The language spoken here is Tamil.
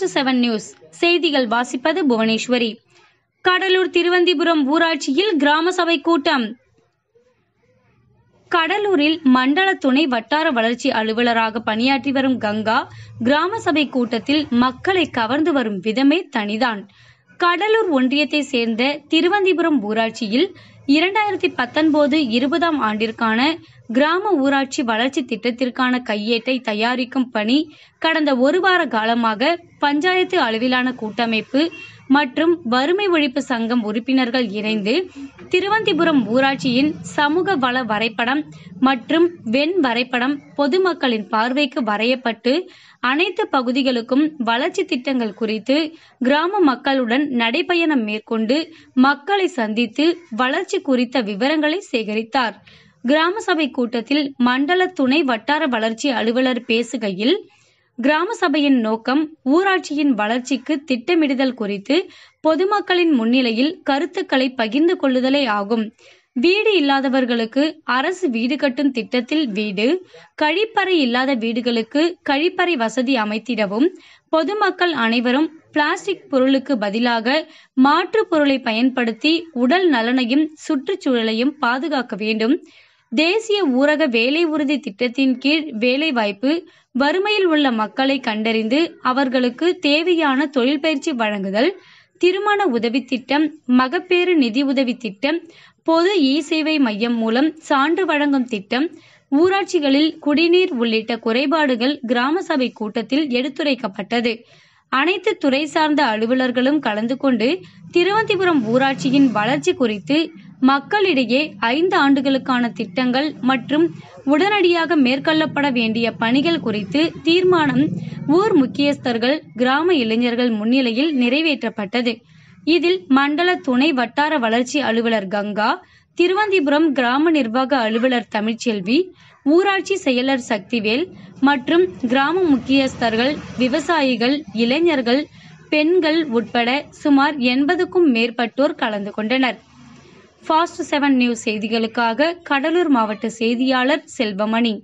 பாஸ்ட் செவன் நியூஸ் செய்திகள் வாசிப்பது புவனேஸ்வரி கடலூர் திருவந்திபுரம் ஊராட்சியில் கிராம சபை கூட்டம் கடலூரில் மண்டல துணை வட்டார வளர்ச்சி அலுவலராக பணியாற்றி வரும் கங்கா கிராம சபை கூட்டத்தில் மக்களை கவர்ந்து வரும் விதமே தனிதான் கடலூர் ஒன்றியத்தை சேர்ந்த திருவந்திபுரம் ஊராட்சியில் இரண்டாயிரத்தி பத்தொன்பது இருபதாம் ஆண்டிற்கான கிராம ஊராட்சி வளர்ச்சி திட்டத்திற்கான கையேட்டை தயாரிக்கும் பணி கடந்த ஒரு வார காலமாக பஞ்சாயத்து அளவிலான கூட்டமைப்பு மற்றும் வறுமை ஒழிப்பு சங்கம் உறுப்பினர்கள் இணைந்து திருவந்திபுரம் ஊராட்சியின் சமூக வள வரைபடம் மற்றும் வெண் வரைபடம் பொதுமக்களின் பார்வைக்கு வரையப்பட்டு அனைத்து பகுதிகளுக்கும் வளர்ச்சி திட்டங்கள் குறித்து கிராம மக்களுடன் நடைபயணம் மேற்கொண்டு மக்களை சந்தித்து வளர்ச்சி குறித்த விவரங்களை சேகரித்தார் கிராம சபை கூட்டத்தில் மண்டல துணை வட்டார வளர்ச்சி அலுவலர் பேசுகையில் கிராம சபையின் நோக்கம் ஊராட்சியின் வளர்ச்சிக்கு திட்டமிடுதல் குறித்து பொதுமக்களின் முன்னிலையில் கருத்துக்களை பகிர்ந்து கொள்ளுதலே ஆகும் வீடு இல்லாதவர்களுக்கு அரசு வீடு கட்டும் திட்டத்தில் வீடு கழிப்பறை இல்லாத வீடுகளுக்கு கழிப்பறை வசதி அமைத்திடவும் பொதுமக்கள் அனைவரும் பிளாஸ்டிக் பொருளுக்கு பதிலாக மாற்று பொருளை பயன்படுத்தி உடல் நலனையும் சுற்றுச்சூழலையும் பாதுகாக்க வேண்டும் தேசிய ஊரக வேலை உறுதி திட்டத்தின் கீழ் வேலைவாய்ப்பு வறுமையில் உள்ள மக்களை கண்டறிந்து அவர்களுக்கு தேவையான தொழில் பயிற்சி வழங்குதல் திருமண உதவி திட்டம் மகப்பேறு நிதி உதவி திட்டம் பொது இ சேவை மையம் மூலம் சான்று வழங்கும் திட்டம் ஊராட்சிகளில் குடிநீர் உள்ளிட்ட குறைபாடுகள் கிராம சபை கூட்டத்தில் எடுத்துரைக்கப்பட்டது அனைத்து துறை சார்ந்த அலுவலர்களும் கலந்து கொண்டு திருவந்திபுரம் ஊராட்சியின் வளர்ச்சி குறித்து மக்களிடையே ஐந்து ஆண்டுகளுக்கான திட்டங்கள் மற்றும் உடனடியாக மேற்கொள்ளப்பட வேண்டிய பணிகள் குறித்து தீர்மானம் ஊர் முக்கியஸ்தர்கள் கிராம இளைஞர்கள் முன்னிலையில் நிறைவேற்றப்பட்டது இதில் மண்டல துணை வட்டார வளர்ச்சி அலுவலர் கங்கா திருவந்திபுரம் கிராம நிர்வாக அலுவலர் தமிழ்ச்செல்வி ஊராட்சி செயலர் சக்திவேல் மற்றும் கிராம முக்கியஸ்தர்கள் விவசாயிகள் இளைஞர்கள் பெண்கள் உட்பட சுமார் எண்பதுக்கும் மேற்பட்டோர் கலந்து கொண்டனர் ஃபாஸ்ட் செவன் நியூஸ் செய்திகளுக்காக கடலூர் மாவட்ட செய்தியாளர் செல்வமணி